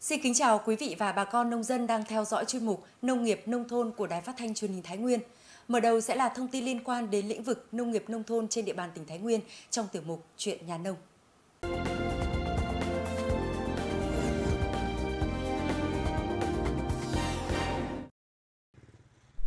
Xin kính chào quý vị và bà con nông dân đang theo dõi chuyên mục Nông nghiệp nông thôn của Đài Phát thanh Truyền hình Thái Nguyên. Mở đầu sẽ là thông tin liên quan đến lĩnh vực nông nghiệp nông thôn trên địa bàn tỉnh Thái Nguyên trong tiểu mục Chuyện nhà nông.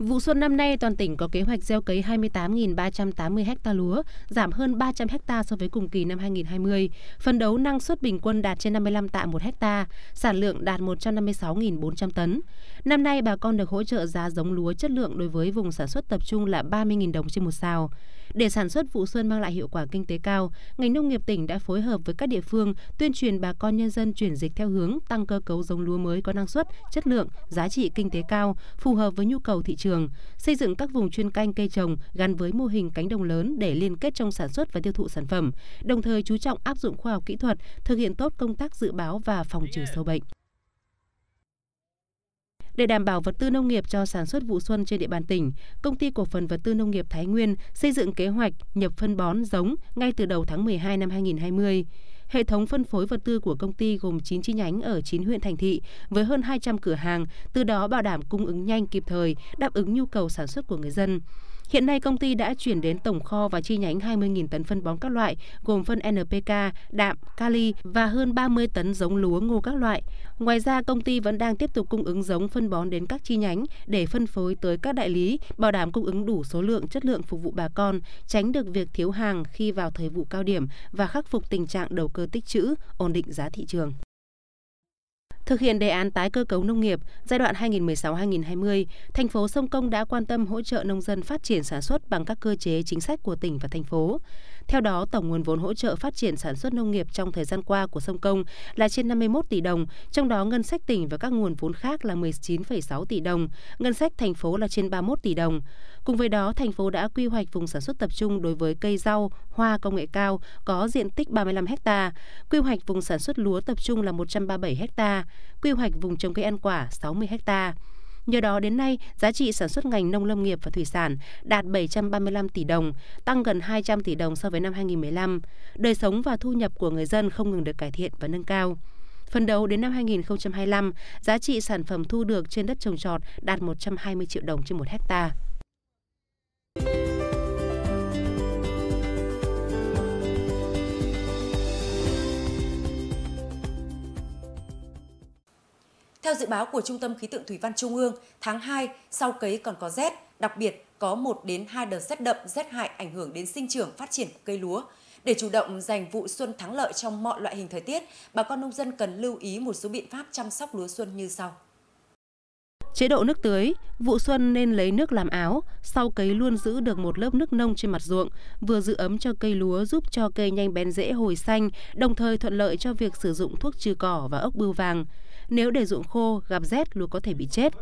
Vụ xuân năm nay, toàn tỉnh có kế hoạch gieo cấy 28.380 ha lúa, giảm hơn 300 ha so với cùng kỳ năm 2020, phấn đấu năng suất bình quân đạt trên 55 tạ một ha, sản lượng đạt 156.400 tấn. Năm nay, bà con được hỗ trợ giá giống lúa chất lượng đối với vùng sản xuất tập trung là 30.000 đồng trên một sào. Để sản xuất vụ xuân mang lại hiệu quả kinh tế cao, ngành nông nghiệp tỉnh đã phối hợp với các địa phương tuyên truyền bà con nhân dân chuyển dịch theo hướng tăng cơ cấu giống lúa mới có năng suất, chất lượng, giá trị kinh tế cao, phù hợp với nhu cầu thị trường, xây dựng các vùng chuyên canh cây trồng gắn với mô hình cánh đồng lớn để liên kết trong sản xuất và tiêu thụ sản phẩm, đồng thời chú trọng áp dụng khoa học kỹ thuật, thực hiện tốt công tác dự báo và phòng trừ sâu bệnh. Để đảm bảo vật tư nông nghiệp cho sản xuất vụ xuân trên địa bàn tỉnh, Công ty Cổ phần Vật tư Nông nghiệp Thái Nguyên xây dựng kế hoạch nhập phân bón giống ngay từ đầu tháng 12 năm 2020. Hệ thống phân phối vật tư của công ty gồm 9 chi nhánh ở 9 huyện thành thị với hơn 200 cửa hàng, từ đó bảo đảm cung ứng nhanh kịp thời, đáp ứng nhu cầu sản xuất của người dân. Hiện nay công ty đã chuyển đến tổng kho và chi nhánh 20.000 tấn phân bón các loại gồm phân NPK, đạm, kali và hơn 30 tấn giống lúa ngô các loại. Ngoài ra công ty vẫn đang tiếp tục cung ứng giống phân bón đến các chi nhánh để phân phối tới các đại lý, bảo đảm cung ứng đủ số lượng chất lượng phục vụ bà con, tránh được việc thiếu hàng khi vào thời vụ cao điểm và khắc phục tình trạng đầu cơ tích trữ, ổn định giá thị trường. Thực hiện đề án tái cơ cấu nông nghiệp giai đoạn 2016-2020, thành phố Sông Công đã quan tâm hỗ trợ nông dân phát triển sản xuất bằng các cơ chế chính sách của tỉnh và thành phố. Theo đó, tổng nguồn vốn hỗ trợ phát triển sản xuất nông nghiệp trong thời gian qua của sông Công là trên 51 tỷ đồng, trong đó ngân sách tỉnh và các nguồn vốn khác là 19,6 tỷ đồng, ngân sách thành phố là trên 31 tỷ đồng. Cùng với đó, thành phố đã quy hoạch vùng sản xuất tập trung đối với cây rau, hoa công nghệ cao có diện tích 35 ha, quy hoạch vùng sản xuất lúa tập trung là 137 ha, quy hoạch vùng trồng cây ăn quả 60 ha. Nhờ đó đến nay, giá trị sản xuất ngành nông lâm nghiệp và thủy sản đạt 735 tỷ đồng, tăng gần 200 tỷ đồng so với năm 2015. Đời sống và thu nhập của người dân không ngừng được cải thiện và nâng cao. Phần đầu đến năm 2025, giá trị sản phẩm thu được trên đất trồng trọt đạt 120 triệu đồng trên một hectare. Theo dự báo của Trung tâm Khí tượng Thủy văn Trung ương, tháng 2 sau cấy còn có rét, đặc biệt có 1 đến 2 đợt rét đậm, rét hại ảnh hưởng đến sinh trưởng phát triển của cây lúa. Để chủ động giành vụ xuân thắng lợi trong mọi loại hình thời tiết, bà con nông dân cần lưu ý một số biện pháp chăm sóc lúa xuân như sau. Chế độ nước tưới, vụ xuân nên lấy nước làm áo, sau cấy luôn giữ được một lớp nước nông trên mặt ruộng, vừa giữ ấm cho cây lúa giúp cho cây nhanh bén rễ hồi xanh, đồng thời thuận lợi cho việc sử dụng thuốc trừ cỏ và ốc bươu vàng. Nếu để ruộng khô, gặp rét lúa có thể bị chết.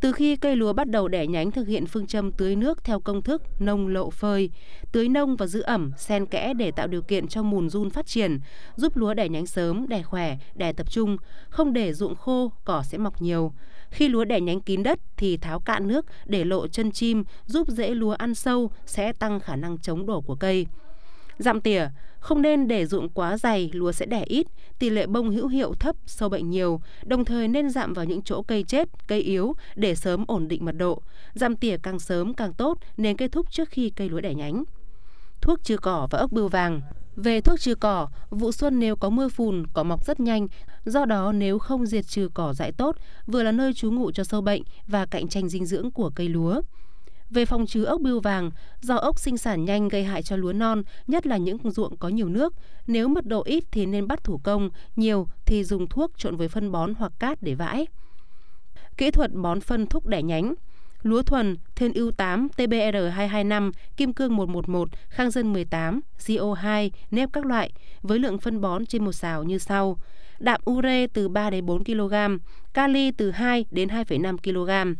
Từ khi cây lúa bắt đầu đẻ nhánh thực hiện phương châm tưới nước theo công thức nông lộ phơi, tưới nông và giữ ẩm, xen kẽ để tạo điều kiện cho mùn run phát triển, giúp lúa đẻ nhánh sớm, đẻ khỏe, đẻ tập trung, không để ruộng khô, cỏ sẽ mọc nhiều. Khi lúa đẻ nhánh kín đất thì tháo cạn nước để lộ chân chim, giúp rễ lúa ăn sâu sẽ tăng khả năng chống đổ của cây giảm tỉa, không nên để ruộng quá dày, lúa sẽ đẻ ít, tỷ lệ bông hữu hiệu thấp, sâu bệnh nhiều, đồng thời nên giảm vào những chỗ cây chết, cây yếu để sớm ổn định mật độ. giảm tỉa càng sớm càng tốt nên kết thúc trước khi cây lúa đẻ nhánh. Thuốc trừ cỏ và ốc bươu vàng về thuốc trừ cỏ, vụ xuân nếu có mưa phùn, cỏ mọc rất nhanh, do đó nếu không diệt trừ cỏ dại tốt, vừa là nơi trú ngụ cho sâu bệnh và cạnh tranh dinh dưỡng của cây lúa. Về phòng trừ ốc bươu vàng, do ốc sinh sản nhanh gây hại cho lúa non, nhất là những ruộng có nhiều nước. Nếu mật độ ít thì nên bắt thủ công, nhiều thì dùng thuốc trộn với phân bón hoặc cát để vãi. Kỹ thuật bón phân thúc đẻ nhánh Lúa thuần, Thiên ưu 8, TBR225, Kim cương 111, Khang dân 18, CO2, nếp các loại với lượng phân bón trên một xào như sau: đạm ure từ 3 đến 4 kg, kali từ 2 đến 2,5 kg.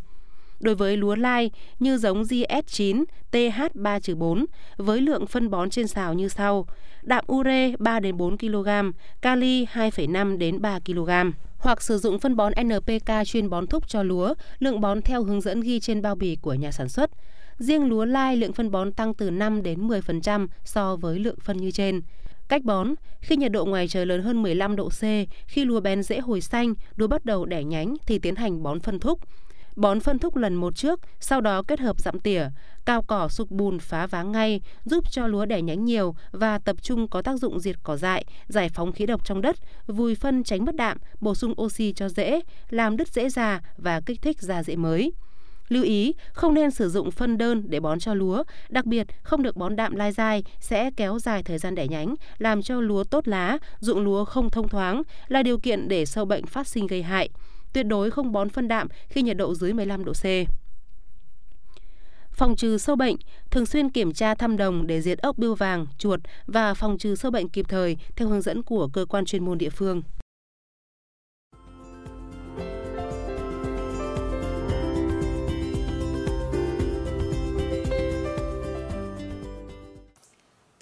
Đối với lúa lai như giống GS9 TH3-4 với lượng phân bón trên xào như sau: đạm ure 3 đến 4 kg, kali 2,5 đến 3 kg hoặc sử dụng phân bón NPK chuyên bón thúc cho lúa, lượng bón theo hướng dẫn ghi trên bao bì của nhà sản xuất. Riêng lúa lai lượng phân bón tăng từ 5 đến 10% so với lượng phân như trên. Cách bón, khi nhiệt độ ngoài trời lớn hơn 15 độ C, khi lúa bén dễ hồi xanh, lúa bắt đầu đẻ nhánh thì tiến hành bón phân thúc. Bón phân thúc lần một trước, sau đó kết hợp dặm tỉa, cao cỏ sụp bùn phá váng ngay, giúp cho lúa đẻ nhánh nhiều và tập trung có tác dụng diệt cỏ dại, giải phóng khí độc trong đất, vùi phân tránh mất đạm, bổ sung oxy cho dễ, làm đất dễ già và kích thích ra rễ mới. Lưu ý, không nên sử dụng phân đơn để bón cho lúa, đặc biệt không được bón đạm lai dai sẽ kéo dài thời gian đẻ nhánh, làm cho lúa tốt lá, dụng lúa không thông thoáng, là điều kiện để sâu bệnh phát sinh gây hại. Tuyệt đối không bón phân đạm khi nhiệt độ dưới 15 độ C. Phòng trừ sâu bệnh, thường xuyên kiểm tra thăm đồng để diệt ốc bươu vàng, chuột và phòng trừ sâu bệnh kịp thời theo hướng dẫn của cơ quan chuyên môn địa phương.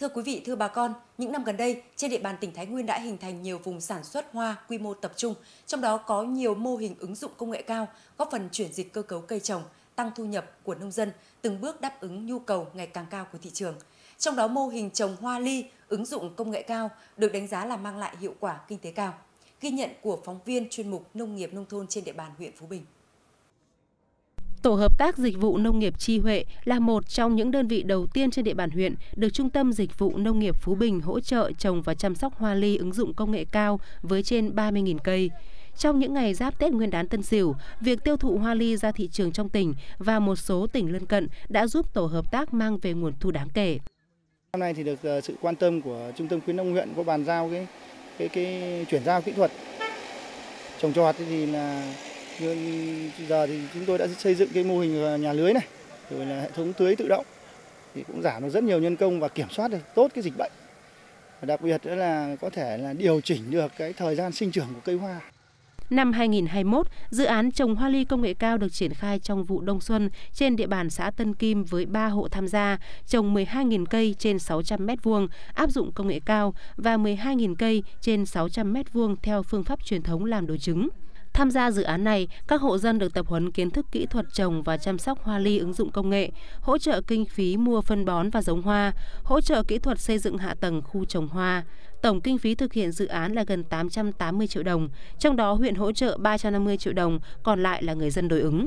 Thưa quý vị, thưa bà con, những năm gần đây, trên địa bàn tỉnh Thái Nguyên đã hình thành nhiều vùng sản xuất hoa quy mô tập trung, trong đó có nhiều mô hình ứng dụng công nghệ cao, góp phần chuyển dịch cơ cấu cây trồng, tăng thu nhập của nông dân, từng bước đáp ứng nhu cầu ngày càng cao của thị trường. Trong đó mô hình trồng hoa ly ứng dụng công nghệ cao được đánh giá là mang lại hiệu quả kinh tế cao. Ghi nhận của phóng viên chuyên mục nông nghiệp nông thôn trên địa bàn huyện Phú Bình. Tổ hợp tác dịch vụ nông nghiệp Chi Huệ là một trong những đơn vị đầu tiên trên địa bàn huyện được Trung tâm Dịch vụ Nông nghiệp Phú Bình hỗ trợ trồng và chăm sóc hoa ly ứng dụng công nghệ cao với trên 30.000 cây. Trong những ngày giáp Tết Nguyên đán Tân Sửu, việc tiêu thụ hoa ly ra thị trường trong tỉnh và một số tỉnh lân cận đã giúp tổ hợp tác mang về nguồn thu đáng kể. Năm nay thì được ờ, sự quan tâm của Trung tâm khuyến nông huyện có bàn giao cái cái cái chuyển giao kỹ thuật trồng trọt thì là nhưng giờ thì chúng tôi đã xây dựng cái mô hình nhà lưới này rồi là hệ thống tưới tự động thì cũng giảm được rất nhiều nhân công và kiểm soát được tốt cái dịch bệnh và đặc biệt nữa là có thể là điều chỉnh được cái thời gian sinh trưởng của cây hoa Năm 2021, dự án trồng hoa ly công nghệ cao được triển khai trong vụ đông xuân trên địa bàn xã Tân Kim với 3 hộ tham gia, trồng 12.000 cây trên 600 m2 áp dụng công nghệ cao và 12.000 cây trên 600 m2 theo phương pháp truyền thống làm đồ trứng. Tham gia dự án này, các hộ dân được tập huấn kiến thức kỹ thuật trồng và chăm sóc hoa ly ứng dụng công nghệ, hỗ trợ kinh phí mua phân bón và giống hoa, hỗ trợ kỹ thuật xây dựng hạ tầng khu trồng hoa. Tổng kinh phí thực hiện dự án là gần 880 triệu đồng, trong đó huyện hỗ trợ 350 triệu đồng, còn lại là người dân đối ứng.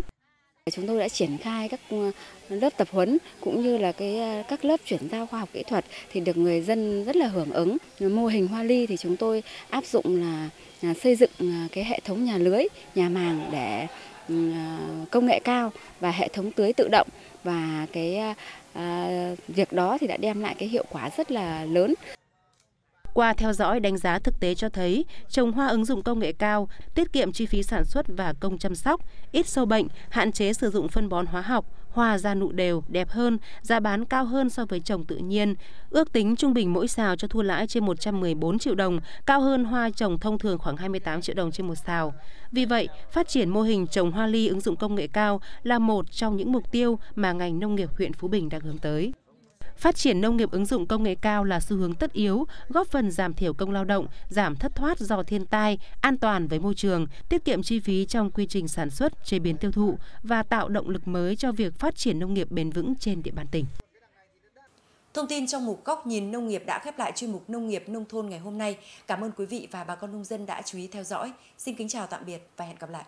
Chúng tôi đã triển khai các ờ, lớp tập huấn cũng như là cái ờ, các lớp chuyển giao khoa học kỹ thuật thì được người dân rất là hưởng ứng. Mô hình hoa ly thì chúng tôi áp dụng là à, xây dựng à, cái hệ thống nhà lưới, nhà màng để ừ, à, công nghệ cao và hệ thống tưới tự động và cái việc đó thì đã đem lại cái hiệu quả rất là lớn. Qua theo dõi đánh giá thực tế cho thấy, trồng hoa ứng dụng công nghệ cao, tiết kiệm chi phí sản xuất và công chăm sóc, ít sâu bệnh, hạn chế sử dụng phân bón hóa học, hoa ra nụ đều, đẹp hơn, giá bán cao hơn so với trồng tự nhiên. Ước tính trung bình mỗi xào cho thu lãi trên 114 triệu đồng, cao hơn hoa trồng thông thường khoảng 28 triệu đồng trên một xào. Vì vậy, phát triển mô hình trồng hoa ly ứng dụng công nghệ cao là một trong những mục tiêu mà ngành nông nghiệp huyện Phú Bình đang hướng tới. Phát triển nông nghiệp ứng dụng công nghệ cao là xu hướng tất yếu, góp phần giảm thiểu công lao động, giảm thất thoát do thiên tai, an toàn với môi trường, tiết kiệm chi phí trong quy trình sản xuất, chế biến tiêu thụ và tạo động lực mới cho việc phát triển nông nghiệp bền vững trên địa bàn tỉnh. Thông tin trong mục góc nhìn nông nghiệp đã khép lại chuyên mục nông nghiệp nông thôn ngày hôm nay. Cảm ơn quý vị và bà con nông dân đã chú ý theo dõi. Xin kính chào tạm biệt và hẹn gặp lại.